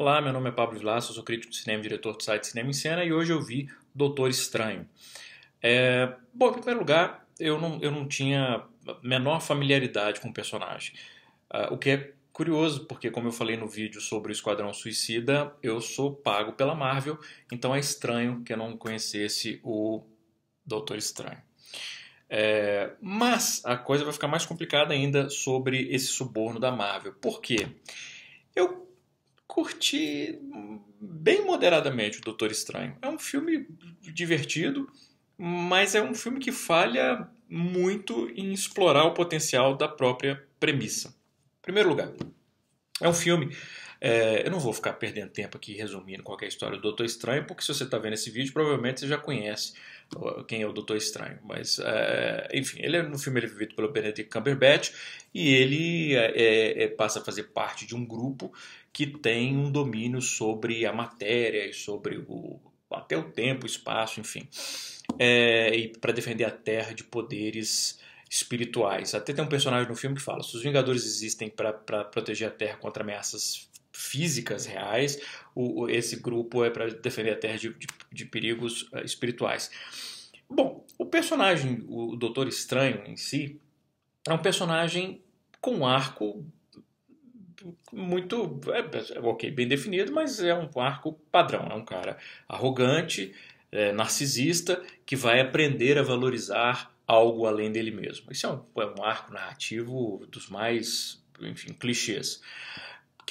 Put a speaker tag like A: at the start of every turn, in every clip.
A: Olá, meu nome é Pablo Vilaço, sou crítico de cinema e diretor do site Cinema em Cena e hoje eu vi Doutor Estranho. É... Bom, em primeiro lugar, eu não, eu não tinha menor familiaridade com o personagem, uh, o que é curioso, porque como eu falei no vídeo sobre o Esquadrão Suicida, eu sou pago pela Marvel, então é estranho que eu não conhecesse o Doutor Estranho. É... mas a coisa vai ficar mais complicada ainda sobre esse suborno da Marvel. Por quê? Eu curti bem moderadamente o Doutor Estranho. É um filme divertido, mas é um filme que falha muito em explorar o potencial da própria premissa. Em primeiro lugar, é um filme. É, eu não vou ficar perdendo tempo aqui resumindo qualquer história do Doutor Estranho, porque se você está vendo esse vídeo, provavelmente você já conhece quem é o Doutor Estranho. Mas, é, enfim, ele é, um filme ele é vivido pelo Benedict Cumberbatch e ele é, é, é passa a fazer parte de um grupo que tem um domínio sobre a matéria e sobre o, até o tempo, o espaço, enfim, é, e para defender a Terra de poderes espirituais. Até tem um personagem no filme que fala: se os Vingadores existem para proteger a Terra contra ameaças físicas reais, o, esse grupo é para defender a Terra de, de, de perigos uh, espirituais. Bom, o personagem, o Doutor Estranho em si, é um personagem com um arco muito. É, é, ok, bem definido, mas é um arco padrão. É um cara arrogante, é, narcisista, que vai aprender a valorizar algo além dele mesmo. Isso é um, é um arco narrativo dos mais, enfim, clichês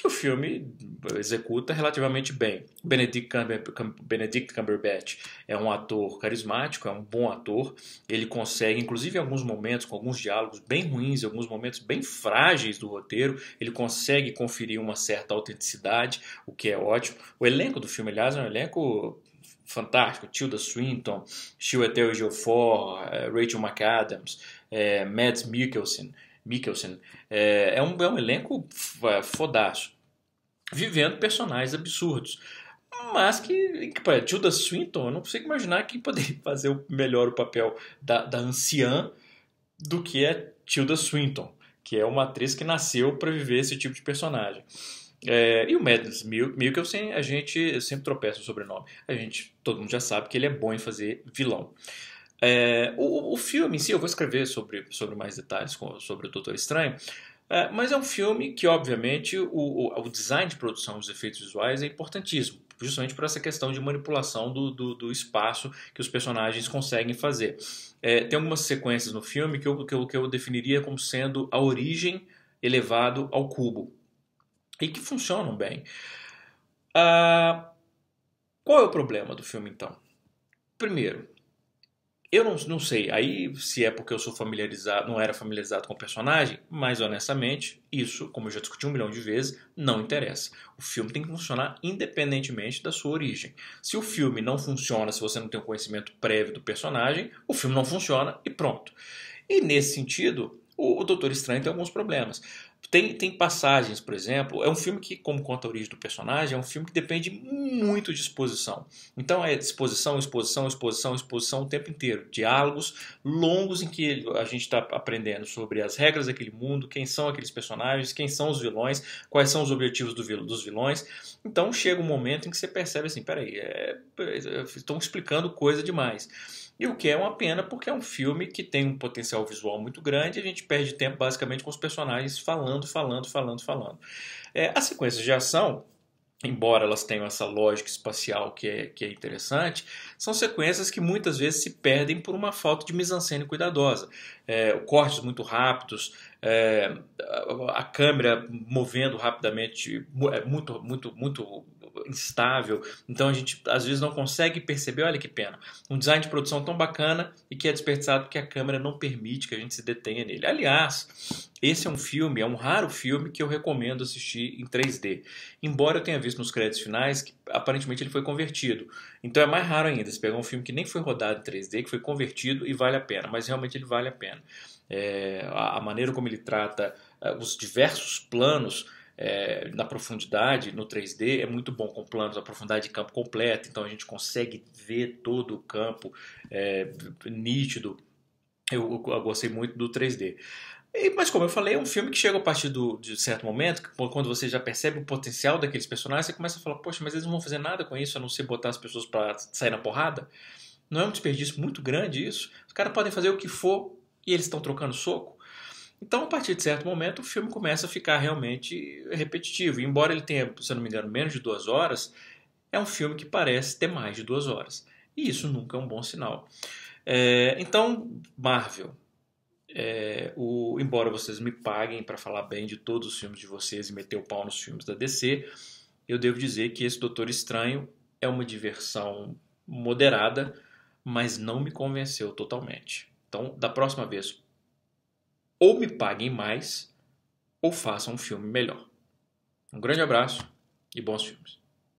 A: que o filme executa relativamente bem. Benedict, Cumber, Benedict Cumberbatch é um ator carismático, é um bom ator. Ele consegue, inclusive em alguns momentos, com alguns diálogos bem ruins, alguns momentos bem frágeis do roteiro, ele consegue conferir uma certa autenticidade, o que é ótimo. O elenco do filme, aliás, é um elenco fantástico. Tilda Swinton, Chiwetel Ejiofor, eh, Rachel McAdams, é, Mads Mikkelsen, Mikkelsen. É, é, um, é um elenco é, fodaço, vivendo personagens absurdos. Mas que, que para Tilda Swinton, eu não consigo imaginar que poderia fazer o melhor o papel da, da anciã do que é Tilda Swinton, que é uma atriz que nasceu para viver esse tipo de personagem. É, e o Mads Mikkelsen, a gente sempre tropeça o sobrenome. A gente, todo mundo já sabe que ele é bom em fazer vilão. É, o, o, filme em si, eu vou escrever sobre, sobre mais detalhes sobre o Doutor Estranho, é, mas é um filme que, obviamente, o, o, o, design de produção, dos efeitos visuais é importantíssimo, justamente por essa questão de manipulação do, do, do espaço que os personagens conseguem fazer. É, tem algumas sequências no filme que eu, que, eu, que eu definiria como sendo a origem elevado ao cubo e que funcionam bem. Ah, qual é o problema do filme, então? Primeiro, eu não, não sei, aí se é porque eu sou familiarizado, não era familiarizado com o personagem, mas honestamente, isso, como eu já discuti um milhão de vezes, não interessa. O filme tem que funcionar independentemente da sua origem. Se o filme não funciona, se você não tem um conhecimento prévio do personagem, o filme não funciona e pronto. E nesse sentido, o, o Doutor Estranho tem alguns problemas. Tem, tem passagens, por exemplo, é um filme que, como conta a origem do personagem, é um filme que depende muito de exposição. Então é exposição, exposição, exposição, exposição o tempo inteiro. Diálogos longos em que a gente está aprendendo sobre as regras daquele mundo, quem são aqueles personagens, quem são os vilões, quais são os objetivos do vil, dos vilões. Então chega um momento em que você percebe assim, peraí, é, estão é, explicando coisa demais. E o que é uma pena, porque é um filme que tem um potencial visual muito grande, a gente perde tempo basicamente com os personagens falando, falando, falando, falando. É, as sequências de ação, embora elas tenham essa lógica espacial que é, que é interessante, são sequências que muitas vezes se perdem por uma falta de mise-en-scène cuidadosa é, cortes muito rápidos, é, a, câmera movendo rapidamente, é muito, muito, muito instável. Então a gente às vezes não consegue perceber, olha que pena, um design de produção tão bacana e que é desperdiçado porque a câmera não permite que a gente se detenha nele. Aliás, esse é um filme, é um raro filme que eu recomendo assistir em 3D. Embora eu tenha visto nos créditos finais que aparentemente ele foi convertido. Então é mais raro ainda se pegar um filme que nem foi rodado em 3D, que foi convertido e vale a pena, mas realmente ele vale a pena. Né? é, a maneira como ele trata é, os diversos planos é, na profundidade, no 3D, é muito bom com planos, a profundidade de campo completa, então a gente consegue ver todo o campo é, nítido. Eu, eu, gostei muito do 3D. E, mas como eu falei, é um filme que chega a partir do, de certo momento, quando você já percebe o potencial daqueles personagens, você começa a falar, poxa, mas eles não vão fazer nada com isso, a não ser botar as pessoas para sair na porrada? Não é um desperdício muito grande isso? Os caras podem fazer o que for e eles estão trocando soco. Então, a partir de certo momento, o filme começa a ficar realmente repetitivo. embora ele tenha, se não me engano, menos de duas horas, é um filme que parece ter mais de duas horas. E isso nunca é um bom sinal. É, então, Marvel, é, o, embora vocês me paguem para falar bem de todos os filmes de vocês e meter o pau nos filmes da DC, eu devo dizer que esse Doutor Estranho é uma diversão moderada, mas não me convenceu totalmente. Então, da próxima vez, ou me paguem mais, ou façam um filme melhor. Um grande abraço e bons filmes.